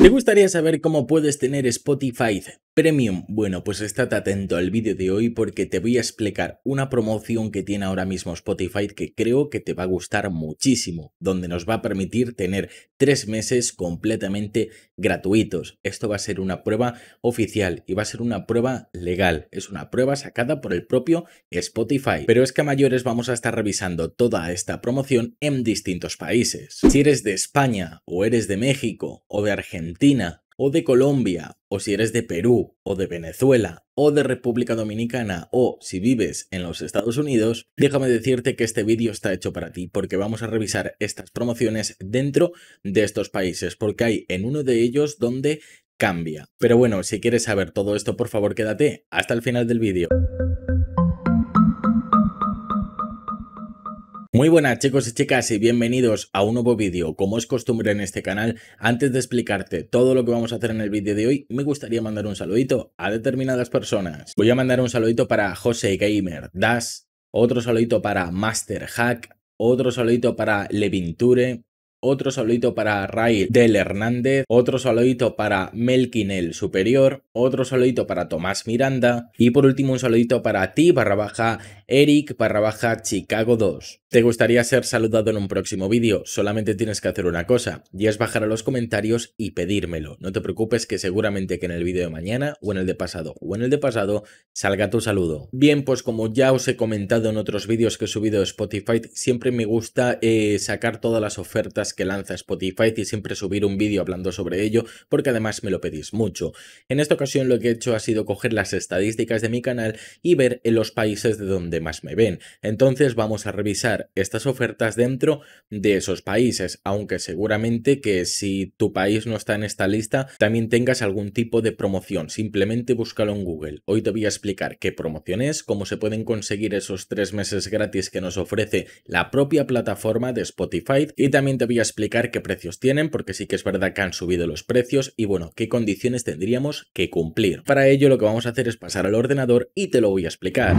¿Te gustaría saber cómo puedes tener Spotify Premium? Bueno, pues estate atento al vídeo de hoy porque te voy a explicar una promoción que tiene ahora mismo Spotify que creo que te va a gustar muchísimo, donde nos va a permitir tener tres meses completamente gratuitos. Esto va a ser una prueba oficial y va a ser una prueba legal. Es una prueba sacada por el propio Spotify. Pero es que a mayores vamos a estar revisando toda esta promoción en distintos países. Si eres de España o eres de México o de Argentina, Argentina o de Colombia, o si eres de Perú, o de Venezuela, o de República Dominicana, o si vives en los Estados Unidos, déjame decirte que este vídeo está hecho para ti, porque vamos a revisar estas promociones dentro de estos países, porque hay en uno de ellos donde cambia. Pero bueno, si quieres saber todo esto, por favor quédate hasta el final del vídeo. Muy buenas chicos y chicas y bienvenidos a un nuevo vídeo. Como es costumbre en este canal, antes de explicarte todo lo que vamos a hacer en el vídeo de hoy, me gustaría mandar un saludito a determinadas personas. Voy a mandar un saludito para José Gamer Das, otro saludito para Master Hack, otro saludito para Levinture, otro saludito para Ray del Hernández, otro saludito para Melkinel Superior, otro saludito para Tomás Miranda y por último un saludito para ti barra baja Eric barra baja Chicago 2. ¿Te gustaría ser saludado en un próximo vídeo? Solamente tienes que hacer una cosa, y es bajar a los comentarios y pedírmelo. No te preocupes que seguramente que en el vídeo de mañana, o en el de pasado, o en el de pasado, salga tu saludo. Bien, pues como ya os he comentado en otros vídeos que he subido a Spotify, siempre me gusta eh, sacar todas las ofertas que lanza Spotify y siempre subir un vídeo hablando sobre ello, porque además me lo pedís mucho. En esta ocasión lo que he hecho ha sido coger las estadísticas de mi canal y ver en los países de donde más me ven. Entonces vamos a revisar estas ofertas dentro de esos países, aunque seguramente que si tu país no está en esta lista, también tengas algún tipo de promoción. Simplemente búscalo en Google. Hoy te voy a explicar qué promoción es, cómo se pueden conseguir esos tres meses gratis que nos ofrece la propia plataforma de Spotify y también te voy a explicar qué precios tienen, porque sí que es verdad que han subido los precios y bueno, qué condiciones tendríamos que cumplir. Para ello lo que vamos a hacer es pasar al ordenador y te lo voy a explicar.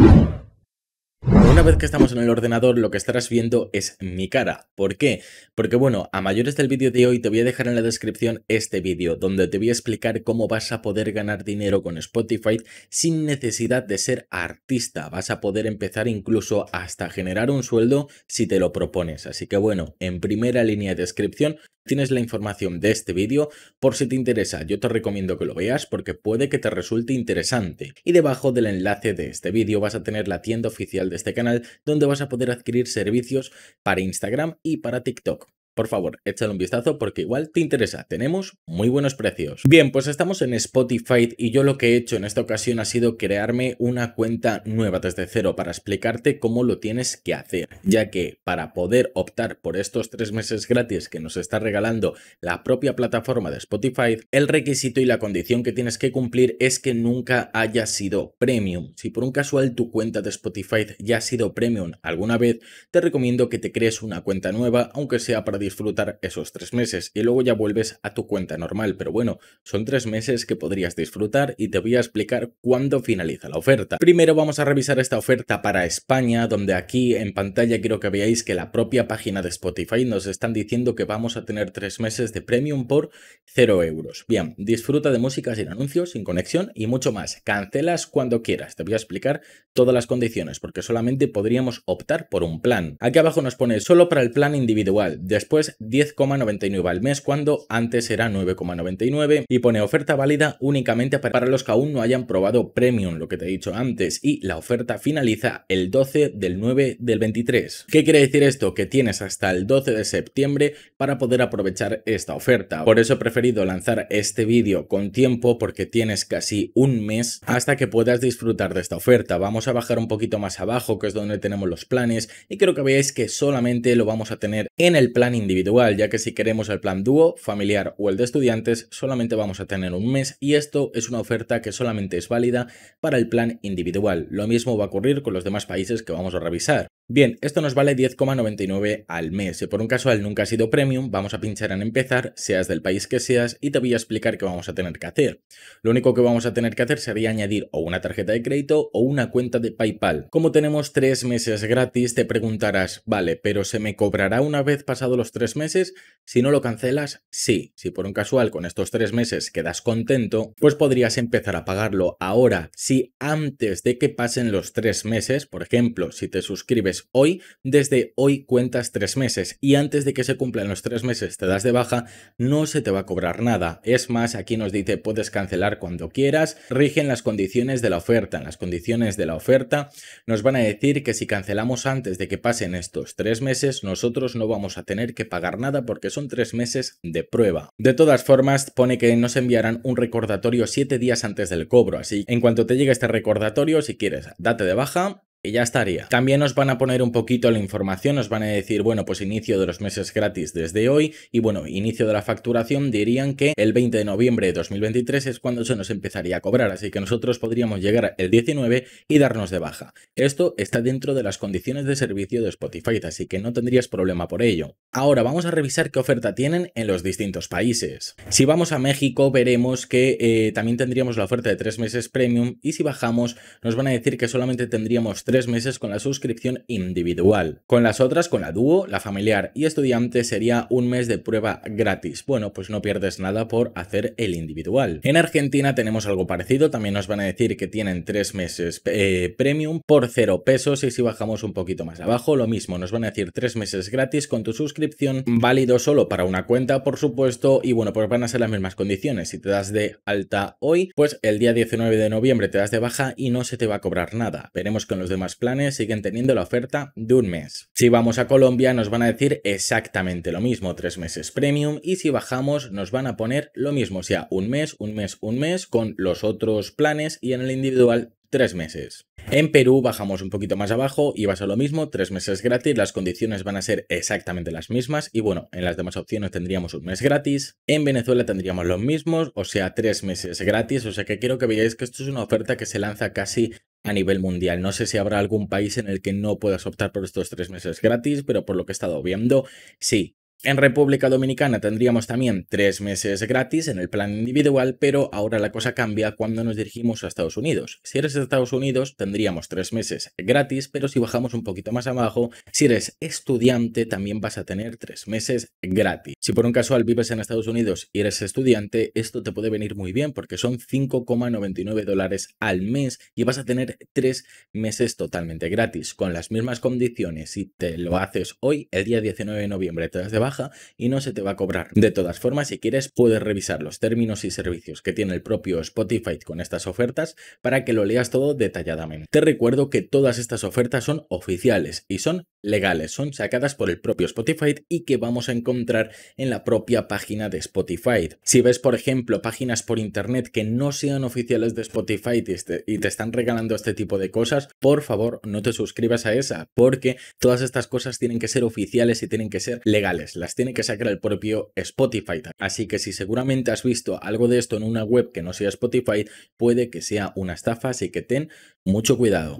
Una vez que estamos en el ordenador, lo que estarás viendo es mi cara. ¿Por qué? Porque bueno, a mayores del vídeo de hoy te voy a dejar en la descripción este vídeo, donde te voy a explicar cómo vas a poder ganar dinero con Spotify sin necesidad de ser artista. Vas a poder empezar incluso hasta generar un sueldo si te lo propones. Así que bueno, en primera línea de descripción tienes la información de este vídeo por si te interesa. Yo te recomiendo que lo veas porque puede que te resulte interesante. Y debajo del enlace de este vídeo vas a tener la tienda oficial de este canal donde vas a poder adquirir servicios para Instagram y para TikTok. Por favor, échale un vistazo porque igual te interesa, tenemos muy buenos precios. Bien, pues estamos en Spotify y yo lo que he hecho en esta ocasión ha sido crearme una cuenta nueva desde cero para explicarte cómo lo tienes que hacer, ya que para poder optar por estos tres meses gratis que nos está regalando la propia plataforma de Spotify, el requisito y la condición que tienes que cumplir es que nunca haya sido premium. Si por un casual tu cuenta de Spotify ya ha sido premium alguna vez, te recomiendo que te crees una cuenta nueva, aunque sea para disfrutar esos tres meses y luego ya vuelves a tu cuenta normal. Pero bueno, son tres meses que podrías disfrutar y te voy a explicar cuándo finaliza la oferta. Primero vamos a revisar esta oferta para España, donde aquí en pantalla quiero que veáis que la propia página de Spotify nos están diciendo que vamos a tener tres meses de premium por cero euros. Bien, disfruta de música sin anuncios, sin conexión y mucho más. Cancelas cuando quieras. Te voy a explicar todas las condiciones porque solamente podríamos optar por un plan. Aquí abajo nos pone solo para el plan individual. Después 10,99 al mes cuando antes era 9,99 y pone oferta válida únicamente para los que aún no hayan probado Premium, lo que te he dicho antes, y la oferta finaliza el 12 del 9 del 23. ¿Qué quiere decir esto? Que tienes hasta el 12 de septiembre para poder aprovechar esta oferta. Por eso he preferido lanzar este vídeo con tiempo porque tienes casi un mes hasta que puedas disfrutar de esta oferta. Vamos a bajar un poquito más abajo que es donde tenemos los planes y creo que veáis que solamente lo vamos a tener en el plan individual, ya que si queremos el plan dúo, familiar o el de estudiantes, solamente vamos a tener un mes y esto es una oferta que solamente es válida para el plan individual. Lo mismo va a ocurrir con los demás países que vamos a revisar. Bien, esto nos vale 10,99 al mes. Si por un casual nunca ha sido premium, vamos a pinchar en empezar, seas del país que seas, y te voy a explicar qué vamos a tener que hacer. Lo único que vamos a tener que hacer sería añadir o una tarjeta de crédito o una cuenta de PayPal. Como tenemos tres meses gratis, te preguntarás, vale, pero ¿se me cobrará una vez pasado los tres meses? Si no lo cancelas, sí. Si por un casual con estos tres meses quedas contento, pues podrías empezar a pagarlo ahora. Si antes de que pasen los tres meses, por ejemplo, si te suscribes pues hoy, desde hoy cuentas tres meses y antes de que se cumplan los tres meses te das de baja, no se te va a cobrar nada. Es más, aquí nos dice puedes cancelar cuando quieras, rigen las condiciones de la oferta. En las condiciones de la oferta nos van a decir que si cancelamos antes de que pasen estos tres meses, nosotros no vamos a tener que pagar nada porque son tres meses de prueba. De todas formas, pone que nos enviarán un recordatorio siete días antes del cobro, así en cuanto te llegue este recordatorio, si quieres, date de baja y ya estaría. También nos van a poner un poquito la información, nos van a decir, bueno, pues inicio de los meses gratis desde hoy y bueno, inicio de la facturación dirían que el 20 de noviembre de 2023 es cuando se nos empezaría a cobrar, así que nosotros podríamos llegar el 19 y darnos de baja. Esto está dentro de las condiciones de servicio de Spotify, así que no tendrías problema por ello. Ahora vamos a revisar qué oferta tienen en los distintos países. Si vamos a México veremos que eh, también tendríamos la oferta de tres meses premium y si bajamos nos van a decir que solamente tendríamos tres meses con la suscripción individual. Con las otras, con la dúo, la familiar y estudiante, sería un mes de prueba gratis. Bueno, pues no pierdes nada por hacer el individual. En Argentina tenemos algo parecido, también nos van a decir que tienen tres meses eh, premium por cero pesos y si bajamos un poquito más abajo, lo mismo, nos van a decir tres meses gratis con tu suscripción, válido solo para una cuenta, por supuesto, y bueno, pues van a ser las mismas condiciones. Si te das de alta hoy, pues el día 19 de noviembre te das de baja y no se te va a cobrar nada. Veremos con los demás planes siguen teniendo la oferta de un mes. Si vamos a Colombia nos van a decir exactamente lo mismo, tres meses premium, y si bajamos nos van a poner lo mismo, o sea, un mes, un mes, un mes, con los otros planes y en el individual tres meses. En Perú bajamos un poquito más abajo y va a ser lo mismo, tres meses gratis, las condiciones van a ser exactamente las mismas y bueno, en las demás opciones tendríamos un mes gratis, en Venezuela tendríamos los mismos, o sea, tres meses gratis, o sea que quiero que veáis que esto es una oferta que se lanza casi a nivel mundial. No sé si habrá algún país en el que no puedas optar por estos tres meses gratis, pero por lo que he estado viendo, sí, en República Dominicana tendríamos también tres meses gratis en el plan individual, pero ahora la cosa cambia cuando nos dirigimos a Estados Unidos. Si eres de Estados Unidos, tendríamos tres meses gratis, pero si bajamos un poquito más abajo, si eres estudiante, también vas a tener tres meses gratis. Si por un casual vives en Estados Unidos y eres estudiante, esto te puede venir muy bien porque son 5,99 dólares al mes y vas a tener tres meses totalmente gratis, con las mismas condiciones. Si te lo haces hoy, el día 19 de noviembre, te das de baja y no se te va a cobrar. De todas formas, si quieres, puedes revisar los términos y servicios que tiene el propio Spotify con estas ofertas para que lo leas todo detalladamente. Te recuerdo que todas estas ofertas son oficiales y son legales, son sacadas por el propio Spotify y que vamos a encontrar en la propia página de Spotify. Si ves, por ejemplo, páginas por internet que no sean oficiales de Spotify y este, te están regalando este tipo de cosas, por favor no te suscribas a esa, porque todas estas cosas tienen que ser oficiales y tienen que ser legales las tiene que sacar el propio Spotify. Así que si seguramente has visto algo de esto en una web que no sea Spotify, puede que sea una estafa, así que ten mucho cuidado.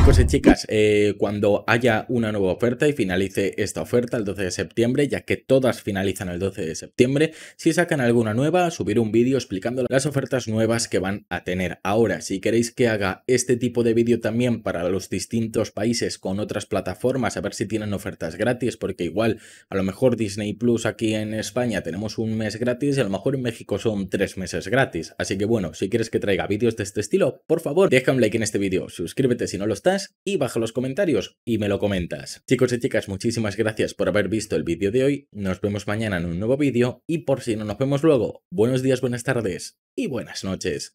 Chicos y chicas, eh, cuando haya una nueva oferta y finalice esta oferta el 12 de septiembre, ya que todas finalizan el 12 de septiembre, si sacan alguna nueva, subir un vídeo explicando las ofertas nuevas que van a tener. Ahora, si queréis que haga este tipo de vídeo también para los distintos países con otras plataformas, a ver si tienen ofertas gratis, porque igual a lo mejor Disney Plus aquí en España tenemos un mes gratis y a lo mejor en México son tres meses gratis. Así que bueno, si quieres que traiga vídeos de este estilo, por favor, deja un like en este vídeo, suscríbete si no lo está y bajo los comentarios y me lo comentas. Chicos y chicas, muchísimas gracias por haber visto el vídeo de hoy, nos vemos mañana en un nuevo vídeo y por si no nos vemos luego, buenos días, buenas tardes y buenas noches.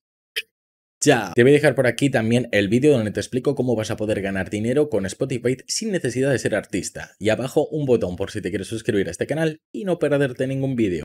Ya. Te voy a dejar por aquí también el vídeo donde te explico cómo vas a poder ganar dinero con Spotify sin necesidad de ser artista. Y abajo un botón por si te quieres suscribir a este canal y no perderte ningún vídeo.